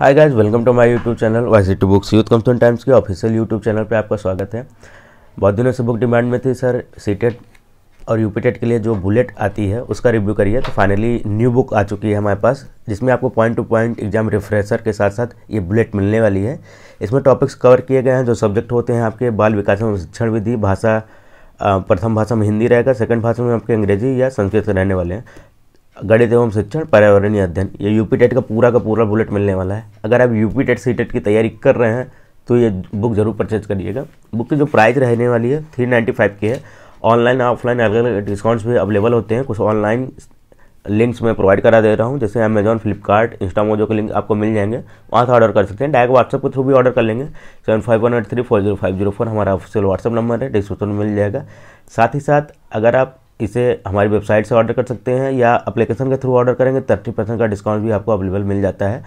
hi guys welcome to my YouTube channel वाइजी टू books youth concern times के official YouTube channel पे आपका स्वागत है बहुत दिनों से बुक डिमांड में थी सर सीटेट और यूपीटेट e के लिए जो बुलेट आती है उसका रिव्यू करिए तो फाइनली न्यू बुक आ चुकी है हमारे पास जिसमें आपको point to point exam refresher के साथ साथ ये बुलेट मिलने वाली है इसमें टॉपिक्स कवर किए गए हैं जो सब्जेक्ट होते हैं आपके बाल विकास एवं शिक्षण विधि भाषा प्रथम भाषा में हिंदी रहेगा सेकंड भाषा में आपके अंग्रेजी या संस्कृत रहने वाले हैं गणित एवं शिक्षण पर्यावरणीय अध्ययन ये यूपी टेट का पूरा का पूरा बुलेट मिलने वाला है अगर आप यूपी टेट सी टेट की तैयारी कर रहे हैं तो ये बुक ज़रूर परचेज करिएगा बुक की जो प्राइस रहने वाली है थ्री नाइन्टी फाइव की है ऑनलाइन ऑफलाइन अलग अलग डिस्काउंट्स भी अवेलेबल होते हैं कुछ ऑनलाइन लिंक्स मैं प्रोवाइड करा दे रहा हूँ जैसे अमेजॉन फ्लिपकार्ट इंस्टामोजो के लिंक आपको मिल जाएंगे वहाँ से ऑर्डर कर सकते हैं डायरेक्ट व्हाट्सअप के थ्रू भी ऑर्डर कर लेंगे seven five one eight three four zero five zero four हमारा ऑफिशियल व्हाट्सअप नंबर है डिस्क्रिप्शन में मिल जाएगा साथ ही साथ अगर आप इसे हमारी वेबसाइट से ऑर्डर कर सकते हैं या अप्लीकेशन के थ्रू ऑर्डर करेंगे थर्टी परसेंट का डिस्काउंट भी आपको अवेलेबल मिल जाता है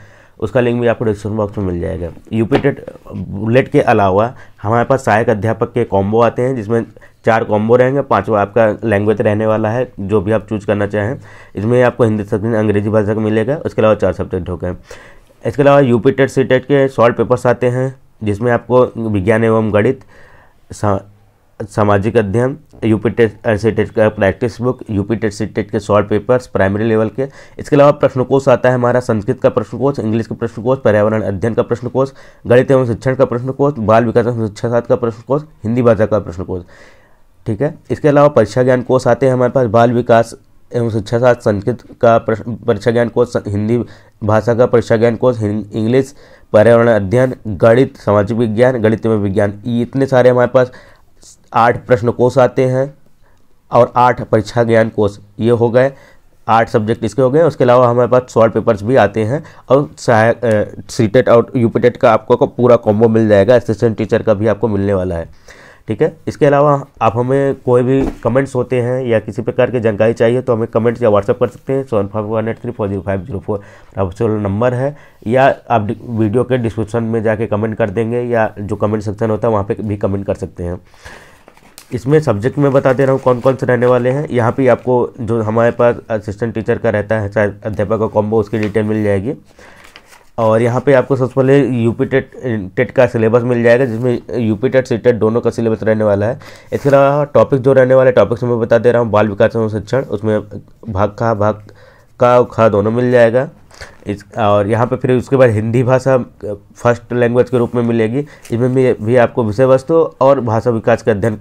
उसका लिंक भी आपको डिस्क्रिप्शन बॉक्स में मिल जाएगा यूपी टेट बुलेट के अलावा हमारे पास सहायक अध्यापक के कॉम्बो आते हैं जिसमें चार कॉम्बो रहेंगे पांचवा आपका लैंग्वेज रहने वाला है जो भी आप चूज करना चाहें इसमें आपको हिंदी सब्जेक्ट अंग्रेजी भाषा का मिलेगा उसके अलावा चार सब्जेक्ट हो गए इसके अलावा यूपी टेट सी टेट के शॉर्ट पेपर्स आते हैं जिसमें आपको विज्ञान एवं गणित सामाजिक अध्ययन यूपी टेट सी टेट का practice book UP TET CTET के शॉर्ट पेपर्स प्राइमरी लेवल के इसके अलावा प्रश्नकोश आता है हमारा संस्कृत का प्रश्नकोश इंग्लिश का प्रश्नकोश पर्यावरण अध्ययन का प्रश्नकोश गणित एवं शिक्षण का प्रश्नकोश बाल विकास एवं शिक्षा साथ का प्रश्नकोश हिंदी भाषा का प्रश्नकोश ठीक है इसके अलावा परीक्षा ज्ञान कोष आते हैं हमारे पास बाल विकास एवं शिक्षा साथ संस्कृत का परीक्षा ज्ञान कोर्स हिंदी भाषा का परीक्षा ज्ञान कोर्स इंग्लिश पर्यावरण अध्ययन गणित सामाजिक विज्ञान गणित एवं विज्ञान ये इतने सारे हमारे पास आठ प्रश्न कोष आते हैं और आठ परीक्षा ज्ञान कोष ये हो गए आठ सब्जेक्ट इसके हो गए उसके अलावा हमारे पास शॉर्ट पेपर्स भी आते हैं और सहायक सीटेट और यूपीटेट का आपको पूरा कॉम्बो मिल जाएगा असिस्टेंट टीचर का भी आपको मिलने वाला है ठीक है इसके अलावा आप हमें कोई भी कमेंट्स होते हैं या किसी प्रकार की जानकारी चाहिए तो हमें कमेंट्स या व्हाट्सअप कर सकते हैं seven five one eight three four zero five zero four official number है या आप वीडियो के डिस्क्रिप्शन में जाके कमेंट कर देंगे या जो कमेंट सेक्शन होता है वहाँ पर भी कमेंट कर सकते हैं इसमें सब्जेक्ट में बता दे रहा हूँ कौन कौन से रहने वाले हैं यहाँ पे आपको जो हमारे पास असिस्टेंट टीचर का रहता है चाहे अध्यापक का कॉम्बो उसकी डिटेल मिल जाएगी और यहाँ पे आपको सबसे पहले यूपी टेट टेट का सिलेबस मिल जाएगा जिसमें यूपी टेट सी टेट दोनों का सिलेबस रहने वाला है इसके अलावा टॉपिक जो रहने वाले टॉपिक्स मैं बता दे रहा हूँ बाल विकास एवं शिक्षण उसमें भाग का भाग का और खा दोनों मिल जाएगा इस और यहाँ पे फिर उसके बाद हिंदी भाषा फर्स्ट लैंग्वेज के रूप में मिलेगी इसमें भी, भी आपको विषय वस्तु और भाषा विकास के अध्ययन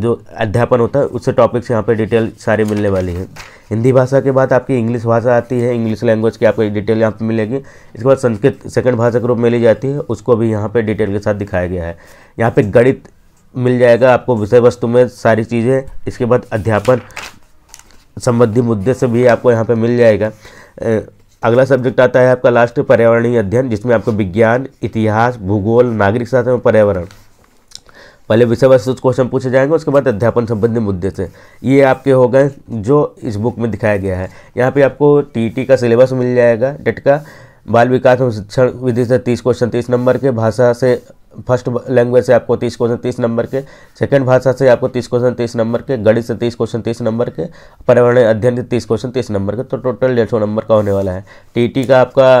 जो अध्यापन होता है उससे टॉपिक्स यहाँ पे डिटेल सारी मिलने वाली है हिंदी भाषा के बाद आपकी इंग्लिश भाषा आती है इंग्लिश लैंग्वेज की आपको डिटेल यहाँ पे मिलेगी इसके बाद संस्कृत सेकंड भाषा के रूप में ली जाती है उसको भी यहाँ पे डिटेल के साथ दिखाया गया है यहाँ पे गणित मिल जाएगा आपको विषय वस्तु में सारी चीज़ें इसके बाद अध्यापन संबंधी मुद्दे से भी आपको यहाँ पर मिल जाएगा अगला सब्जेक्ट आता है आपका लास्ट पर्यावरणीय अध्ययन जिसमें आपको विज्ञान इतिहास भूगोल नागरिक शास्त्र और पर्यावरण पहले विषय वस्तु क्वेश्चन पूछे जाएंगे उसके बाद अध्यापन संबंधी मुद्दे से ये आपके हो गए जो इस बुक में दिखाया गया है यहाँ पे आपको टी का सिलेबस मिल जाएगा डेट का बाल विकास और शिक्षण विधि से तीस क्वेश्चन तीस नंबर के भाषा से फर्स्ट लैंग्वेज से आपको तीस क्वेश्चन तीस नंबर के सेकंड भाषा से आपको तीस क्वेश्चन तीस नंबर के गणित से तीस क्वेश्चन तीस नंबर के पर्यावरण अध्ययन से तीस क्वेश्चन तीस नंबर के तो टोटल डेढ़ सौ नंबर का होने वाला है टीटी का आपका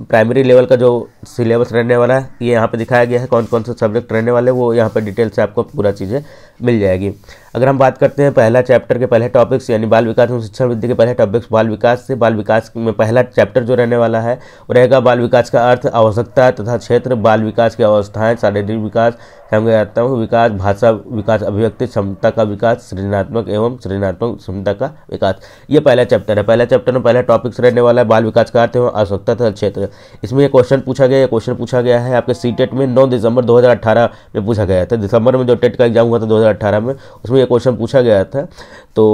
प्राइमरी लेवल का जो सिलेबस रहने वाला है ये यहाँ पे दिखाया गया है कौन कौन से सब्जेक्ट रहने वाले वो यहाँ पे डिटेल से आपको पूरा चीज़ें मिल जाएगी अगर हम बात करते हैं पहला चैप्टर के पहले टॉपिक्स यानी बाल विकास एवं शिक्षण वृद्धि के पहले टॉपिक्स बाल विकास से बाल विकास में पहला चैप्टर जो रहने वाला है वो रहेगा बाल विकास का अर्थ आवश्यकता तथा क्षेत्र बाल विकास की अवस्थाएं शारीरिक विकास हूँ विकास भाषा विकास अभिव्यक्ति क्षमता का विकास सृजनात्मक एवं सृजनात्मक क्षमता का विकास ये पहला चैप्टर है पहला चैप्टर में पहला टॉपिक्स रहने वाला है बाल विकास का अर्थ एवं आवश्यकता तथा क्षेत्र इसमें क्वेश्चन पूछा गया क्वेश्चन पूछा गया है आपके सी टेट में नौ दिसंबर दो में पूछा गया था दिसंबर में जो टेट का एग्जाम हुआ था दो में उसमें यह क्वेश्चन पूछा गया था तो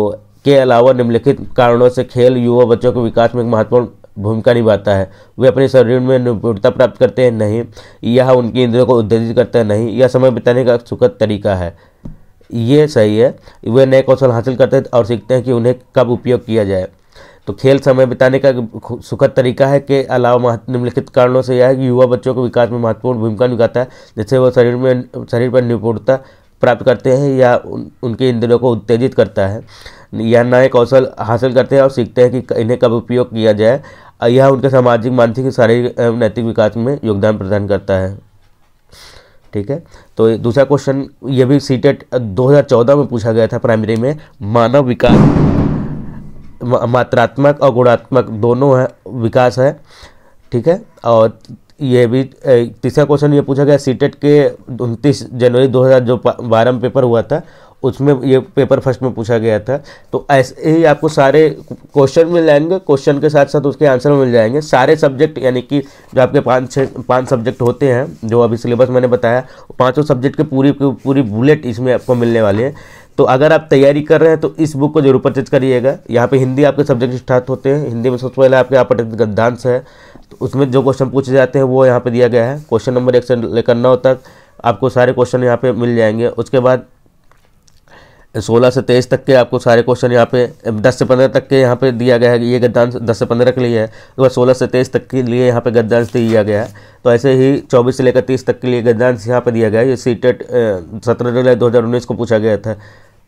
के अलावा निम्नलिखित कारणों से खेल युवा बच्चों के विकास में एक महत्वपूर्ण भूमिका निभाता है वे अपने शरीर में निपुणता प्राप्त करते हैं नहीं यह उनकी इंद्रियों को उद्देजित करते हैं नहीं यह समय बिताने का सुखद तरीका है ये सही है वे नए कौशल हासिल करते हैं और सीखते हैं कि उन्हें कब उपयोग किया जाए तो खेल समय बिताने का सुखद तरीका है के अलावा महत्व निम्नलिखित कारणों से यह है कि युवा बच्चों के विकास में महत्वपूर्ण भूमिका निभाता है जिससे वह शरीर में शरीर पर निपुणता प्राप्त करते हैं या उन, उनके इंद्रियों को उत्तेजित करता है यह नए कौशल हासिल करते हैं और सीखते हैं कि इन्हें कब उपयोग किया जाए यह उनके सामाजिक मानसिक शारीरिक एवं नैतिक विकास में योगदान प्रदान करता है ठीक है तो दूसरा क्वेश्चन ये भी सीटेट 2014 e में पूछा गया था प्राइमरी में मानव विकास मात्रात्मक और गुणात्मक दोनों है विकास है ठीक है और ये भी तीसरा क्वेश्चन ये पूछा गया सीटेट e के उनतीस जनवरी 2000 जो बारह में पेपर हुआ था उसमें ये पेपर फर्स्ट में पूछा गया था तो ऐसे ही आपको सारे क्वेश्चन मिल जाएंगे क्वेश्चन के साथ साथ उसके आंसर मिल जाएंगे सारे सब्जेक्ट यानी कि जो आपके पाँच छः पाँच सब्जेक्ट होते हैं जो अभी सिलेबस मैंने बताया पाँचों सब्जेक्ट के पूरी पूरी बुलेट इसमें आपको मिलने वाली है तो अगर आप तैयारी कर रहे हैं तो इस बुक को जरूर परचेज करिएगा यहाँ पे हिंदी आपके सब्जेक्ट स्टार्ट होते हैं हिंदी में सबसे पहले आपके यहाँ पर गद्दांश है तो उसमें जो क्वेश्चन पूछे जाते हैं वो यहाँ पे दिया गया है क्वेश्चन नंबर एक से लेकर नौ तक आपको सारे क्वेश्चन यहाँ पे मिल जाएंगे उसके बाद सोलह से तेईस तक के आपको सारे क्वेश्चन यहाँ पे दस से पंद्रह तक के यहाँ पे दिया गया है ये गद्दांश दस से पंद्रह के लिए है तो सोलह से तेईस तक के लिए यहाँ पे गद्दांश दिया गया है तो ऐसे ही चौबीस से लेकर तीस तक के लिए गद्दांश यहाँ पे दिया गया है ये सीटेट सत्रह जुलाई दो को पूछा गया था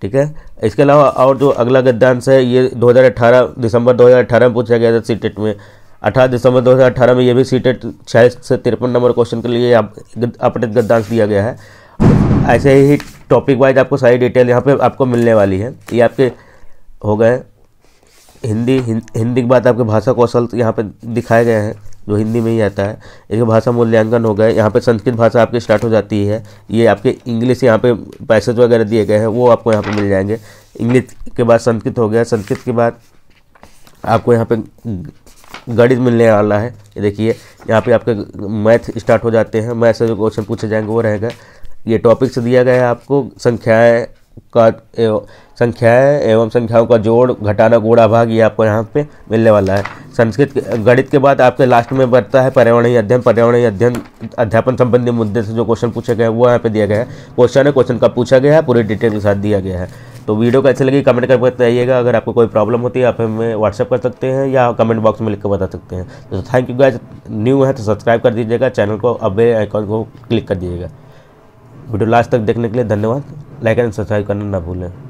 ठीक है इसके अलावा और जो अगला गद्यांश है ये 2018 दिसंबर 2018 में पूछा गया था टेट e में 18 दिसंबर 2018 में ये भी टेट e छियालीस से तिरपन नंबर क्वेश्चन के लिए अपने गद्यांश दिया गया है ऐसे ही टॉपिक वाइज आपको सारी डिटेल यहाँ पे आपको मिलने वाली है ये आपके हो गए हिंदी हिंदी के बाद आपके भाषा कौशल यहाँ पे दिखाए गए हैं जो हिंदी में ही आता है एक भाषा मूल्यांकन हो गए यहाँ पे संस्कृत भाषा आपकी स्टार्ट हो जाती है ये आपके इंग्लिश यहाँ पे पैसेज वगैरह दिए गए हैं वो आपको यहाँ पे मिल जाएंगे इंग्लिश के बाद संस्कृत हो गया संस्कृत के बाद आपको यहाँ पे गणित मिलने वाला है देखिए यहाँ पे आपके मैथ स्टार्ट हो जाते हैं मैथ से जो क्वेश्चन पूछे जाएंगे वो रहेगा ये टॉपिक्स दिया गया है आपको संख्याएँ का संख्याएं एवं संख्याओं का जोड़ घटाना गोड़ा भाग ये आपको यहाँ पे मिलने वाला है संस्कृत गणित के बाद आपके लास्ट में बढ़ता है पर्यावरणीय अध्ययन पर्यावरणीय अध्ययन अध्यापन संबंधी मुद्दे से जो क्वेश्चन पूछे गए वो यहाँ पे दिया गया है क्वेश्चन है क्वेश्चन का पूछा गया है पूरी डिटेल के साथ दिया गया है तो वीडियो कैसे लगी कमेंट करके बताइएगा अगर आपको कोई प्रॉब्लम होती है आप हमें व्हाट्सअप कर सकते हैं या कमेंट बॉक्स में लिख कर बता सकते हैं तो थैंक यू गाइज न्यू है तो सब्सक्राइब कर दीजिएगा चैनल को अब आइकॉन को क्लिक कर दीजिएगा वीडियो लास्ट तक देखने के लिए धन्यवाद लाइक एंड सब्सक्राइब करना ना भूलें